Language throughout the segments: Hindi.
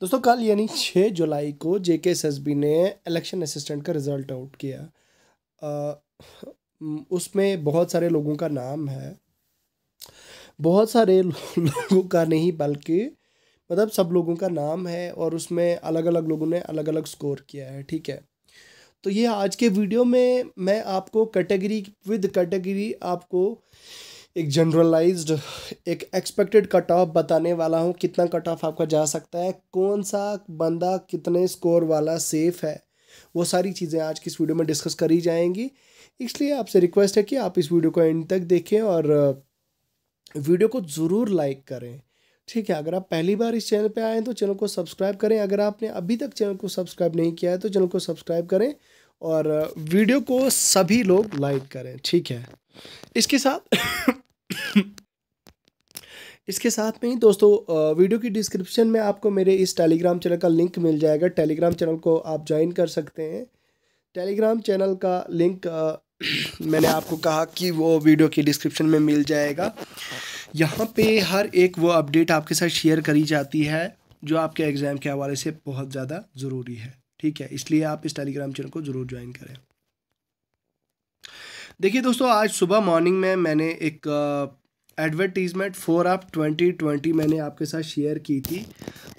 दोस्तों कल यानी छः जुलाई को जे के बी ने इलेक्शन असिस्टेंट का रिज़ल्ट आउट किया उसमें बहुत सारे लोगों का नाम है बहुत सारे लोगों का नहीं बल्कि मतलब सब लोगों का नाम है और उसमें अलग अलग लोगों ने अलग अलग स्कोर किया है ठीक है तो ये आज के वीडियो में मैं आपको कैटेगरी विद कैटेगरी आपको एक जनरलाइज्ड एक एक्सपेक्टेड कट ऑफ बताने वाला हूँ कितना कट ऑफ आपका जा सकता है कौन सा बंदा कितने स्कोर वाला सेफ़ है वो सारी चीज़ें आज की इस वीडियो में डिस्कस करी जाएंगी इसलिए आपसे रिक्वेस्ट है कि आप इस वीडियो को एंड तक देखें और वीडियो को ज़रूर लाइक करें ठीक है अगर आप पहली बार इस चैनल पे आए हैं तो चैनल को सब्सक्राइब करें अगर आपने अभी तक चैनल को सब्सक्राइब नहीं किया है तो चैनल को सब्सक्राइब करें और वीडियो को सभी लोग लाइक करें ठीक है इसके साथ इसके साथ में ही दोस्तों वीडियो की डिस्क्रिप्शन में आपको मेरे इस टेलीग्राम चैनल का लिंक मिल जाएगा टेलीग्राम चैनल को आप ज्वाइन कर सकते हैं टेलीग्राम चैनल का लिंक मैंने आपको कहा कि वो वीडियो की डिस्क्रिप्शन में मिल जाएगा यहाँ पे हर एक वो अपडेट आपके साथ शेयर करी जाती है जो आपके एग्ज़ाम के हवाले से बहुत ज़्यादा ज़रूरी है ठीक है इसलिए आप इस टेलीग्राम चैनल को ज़रूर ज्वाइन करें देखिए दोस्तों आज सुबह मॉर्निंग में मैंने एक advertisement four of twenty twenty मैंने आपके साथ शेयर की थी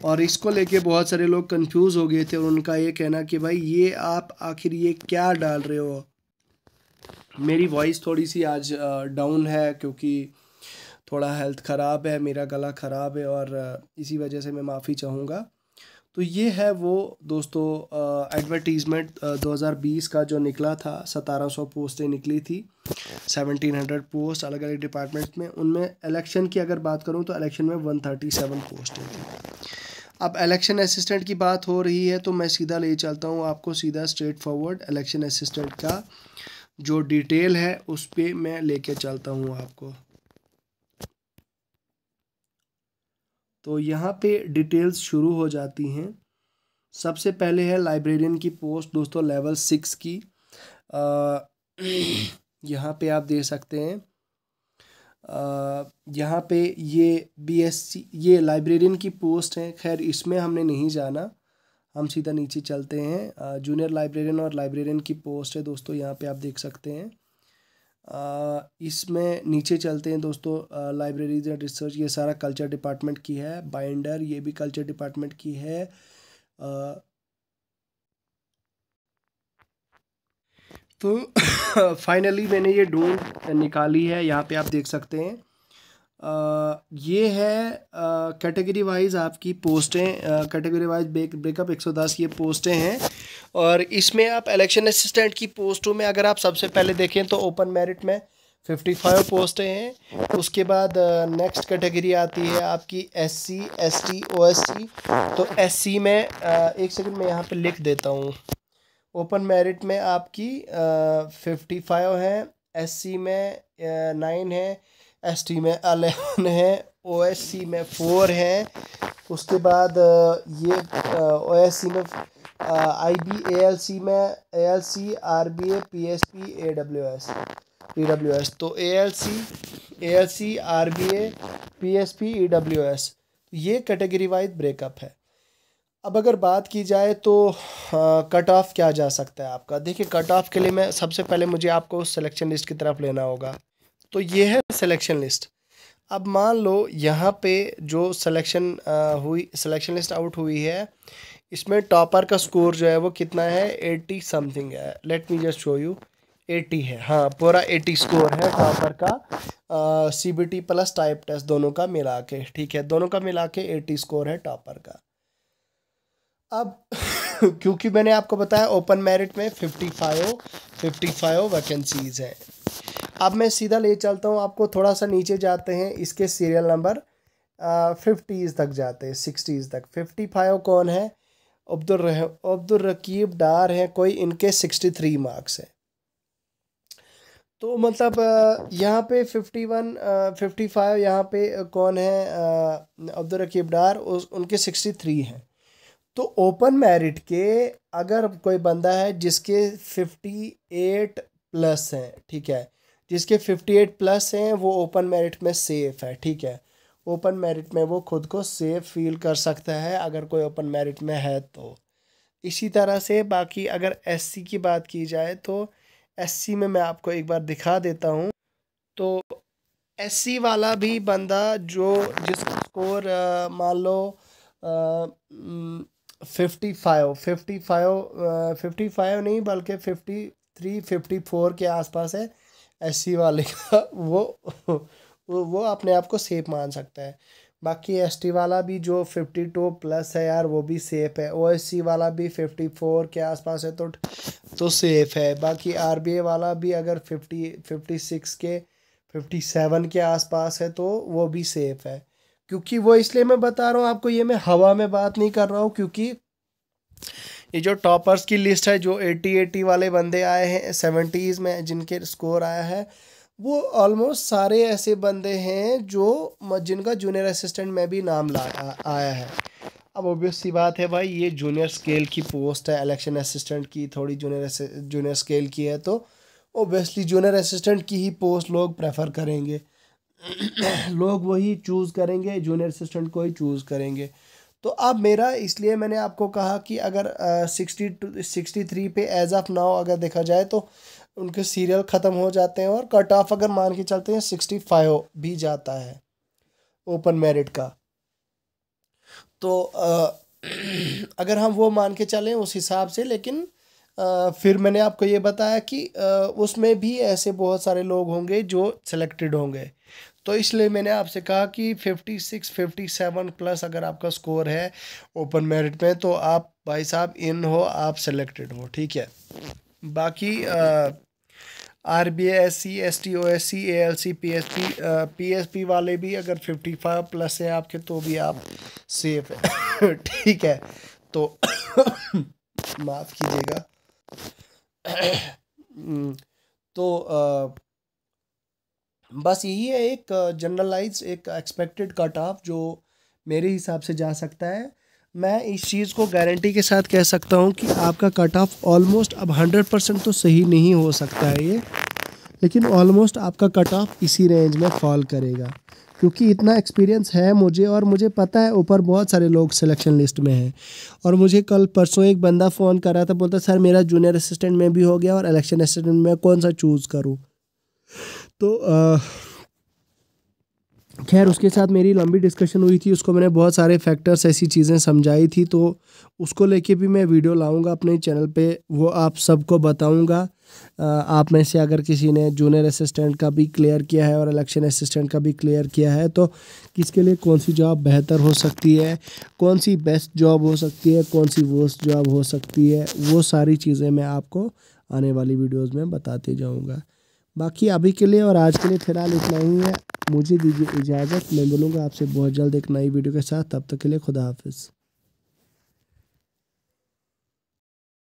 और इसको लेके बहुत सारे लोग कंफ्यूज हो गए थे और उनका ये कहना कि भाई ये आप आखिर ये क्या डाल रहे हो मेरी वॉइस थोड़ी सी आज डाउन uh, है क्योंकि थोड़ा हेल्थ ख़राब है मेरा गला ख़राब है और uh, इसी वजह से मैं माफ़ी चाहूँगा तो ये है वो दोस्तों एडवर्टीज़मेंट 2020 का जो निकला था 1700 पोस्टें निकली थी 1700 पोस्ट अलग अलग डिपार्टमेंट में उनमें इलेक्शन की अगर बात करूँ तो इलेक्शन में 137 पोस्टें थी अब इलेक्शन असिस्टेंट की बात हो रही है तो मैं सीधा ले चलता हूँ आपको सीधा स्ट्रेट फॉरवर्ड इलेक्शन असिस्टेंट का जो डिटेल है उस पर मैं ले चलता हूँ आपको तो यहाँ पे डिटेल्स शुरू हो जाती हैं सबसे पहले है लाइब्रेरियन की पोस्ट दोस्तों लेवल सिक्स की यहाँ पे आप दे सकते हैं यहाँ पे ये बीएससी ये लाइब्रेरियन की पोस्ट है खैर इसमें हमने नहीं जाना हम सीधा नीचे चलते हैं जूनियर लाइब्रेरियन और लाइब्रेरियन की पोस्ट है दोस्तों यहाँ पे आप देख सकते हैं इसमें नीचे चलते हैं दोस्तों लाइब्रेरीज एंड रिसर्च ये सारा कल्चर डिपार्टमेंट की है बाइंडर ये भी कल्चर डिपार्टमेंट की है आ, तो फाइनली मैंने ये डोर निकाली है यहाँ पे आप देख सकते हैं ये है कैटेगरी वाइज आपकी पोस्टें कैटेगरी वाइज ब्रेक ब्रेकअप एक सौ दस ये पोस्टें हैं और इसमें आप इलेक्शन असिस्टेंट की पोस्टों में अगर आप सबसे पहले देखें तो ओपन मेरिट में फिफ्टी फाइव पोस्टें हैं उसके बाद नेक्स्ट कैटेगरी आती है आपकी S C S T O S C तो एस सी में आ, एक सेकंड मैं यहाँ पर लिख देता हूँ ओपन मेरिट में आपकी फिफ्टी फाइव है एस सी में नाइन है एस टी में अलेवन है ओ एस सी में फोर है उसके बाद uh, ये ओ एस सी में आई बी ए एल सी में A L C R B A P S P A W S E W S तो A L C A L C R B A P S P E W S ये कैटेगरी वाइज ब्रेकअप है अब अगर बात की जाए तो कट uh, ऑफ क्या जा सकता है आपका देखिए कट ऑफ के लिए मैं सबसे पहले मुझे आपको सिलेक्शन लिस्ट की तरफ लेना होगा तो ये है सिलेक्शन लिस्ट अब मान लो यहाँ पे जो सिलेक्शन हुई सिलेक्शन लिस्ट आउट हुई है इसमें टॉपर का स्कोर जो है वो कितना है एट्टी समथिंग है let me just show you eighty है हाँ पूरा एटी स्कोर है टॉपर का C B T plus type test दोनों का मिला के ठीक है दोनों का मिला के एटी स्कोर है टॉपर का अब क्योंकि मैंने आपको बताया ओपन मेरिट में fifty five fifty five vacancies हैं अब मैं सीधा ले चलता हूँ आपको थोड़ा सा नीचे जाते हैं इसके सीरियल नंबर फिफ्टीज़ तक जाते हैं सिक्सटीज़ तक फिफ्टी फाइव कौन है अब्दुल रह अब्दुल रकीब डार हैं कोई इनके सिक्सटी थ्री मार्क्स हैं तो मतलब यहाँ पे फिफ्टी वन फिफ्टी फाइव यहाँ पे कौन है अब्दुल रकीब डार उस उनके सिक्सटी थ्री हैं तो ओपन मेरिट के अगर कोई बंदा है जिसके फिफ्टी एट प्लस हैं ठीक है जिसके फिफ्टी एट प्लस हैं वो ओपन मेरिट में सेफ़ है ठीक है ओपन मेरिट में वो खुद को सेफ फील कर सकता है अगर कोई ओपन मेरिट में है तो इसी तरह से बाकी अगर एससी की बात की जाए तो एससी में मैं आपको एक बार दिखा देता हूँ तो एससी वाला भी बंदा जो जिसका स्कोर मान लो fifty five fifty five fifty five नहीं बल्कि फिफ्टी थ्री फिफ्टी फोर के आसपास है एस वाले का वो वो अपने आप को सेफ मान सकता है बाकी एस वाला भी जो फिफ्टी टू प्लस है यार वो भी सेफ़ है ओ वाला भी फिफ्टी फोर के आसपास है तो तो सेफ़ है बाकी आर वाला भी अगर फिफ्टी फिफ्टी सिक्स के फिफ्टी सेवन के आसपास है तो वो भी सेफ़ है क्योंकि वो इसलिए मैं बता रहा हूँ आपको ये मैं हवा में बात नहीं कर रहा हूँ क्योंकि ये जो टॉपर्स की लिस्ट है जो एटी एटी वाले बंदे आए हैं सेवेंटीज़ में जिनके स्कोर आया है वो ऑलमोस्ट सारे ऐसे बंदे हैं जो जिनका जूनियर असिस्टेंट में भी नाम ला आया है अब ओबियस सी बात है भाई ये जूनियर स्केल की पोस्ट है इलेक्शन असिस्टेंट की थोड़ी जूनियर जूनियर स्केल की है तो ओबियसली जूनियर असिस्टेंट की ही पोस्ट लोग प्रेफर करेंगे लोग वही चूज़ करेंगे जूनियर असिस्टेंट को ही चूज़ करेंगे तो अब मेरा इसलिए मैंने आपको कहा कि अगर सिक्सटी टू सिक्सटी थ्री पे एज ऑफ नाउ अगर देखा जाए तो उनके सीरियल ख़त्म हो जाते हैं और कट ऑफ अगर मान के चलते हैं सिक्सटी फाइव भी जाता है ओपन मेरिट का तो आ, अगर हम वो मान के चलें उस हिसाब से लेकिन आ, फिर मैंने आपको ये बताया कि उसमें भी ऐसे बहुत सारे लोग होंगे जो सिलेक्टेड होंगे तो इसलिए मैंने आपसे कहा कि 56 57 प्लस अगर आपका स्कोर है ओपन मेरिट में तो आप भाई साहब इन हो आप सेलेक्टेड हो ठीक है बाकी R B S C S T O S C A L C P S P P S P वाले भी अगर फिफ्टी फाइव प्लस हैं आपके तो भी आप सेफ है ठीक है तो माफ़ कीजिएगा हम्म, तो आ, बस यही है एक जनरलाइज एक एक्सपेक्टेड कट ऑफ जो मेरे हिसाब से जा सकता है मैं इस चीज़ को गारंटी के साथ कह सकता हूँ कि आपका कट ऑफ ऑलमोस्ट अब हंड्रेड परसेंट तो सही नहीं हो सकता है ये लेकिन ऑलमोस्ट आपका कट ऑफ इसी रेंज में फॉल करेगा क्योंकि इतना एक्सपीरियंस है मुझे और मुझे पता है ऊपर बहुत सारे लोग सिलेक्शन लिस्ट में हैं और मुझे कल परसों एक बंदा फ़ोन कर रहा था बोलता सर मेरा जूनियर असिस्टेंट में भी हो गया और इलेक्शन असिस्टेंट में कौन सा चूज़ करूँ तो खैर उसके साथ मेरी लंबी डिस्कशन हुई थी उसको मैंने बहुत सारे फैक्टर्स ऐसी चीज़ें समझाई थी तो उसको लेके भी मैं वीडियो लाऊंगा अपने चैनल पे वो आप सबको बताऊंगा आप में से अगर किसी ने जूनियर असिस्टेंट का भी क्लियर किया है और इलेक्शन असिस्टेंट का भी क्लियर किया है तो किसके लिए कौन सी जॉब बेहतर हो सकती है कौन सी बेस्ट जॉब हो सकती है कौन सी वर्स्ट जॉब हो सकती है वो सारी चीज़ें मैं आपको आने वाली वीडियोज़ में बताते जाऊँगा बाकी अभी के लिए और आज के लिए फिलहाल इतना ही है मुझे दीजिए इजाज़त मैं बोलूँगा आपसे बहुत जल्द एक नई वीडियो के साथ तब तक के लिए खुदा हाफिज़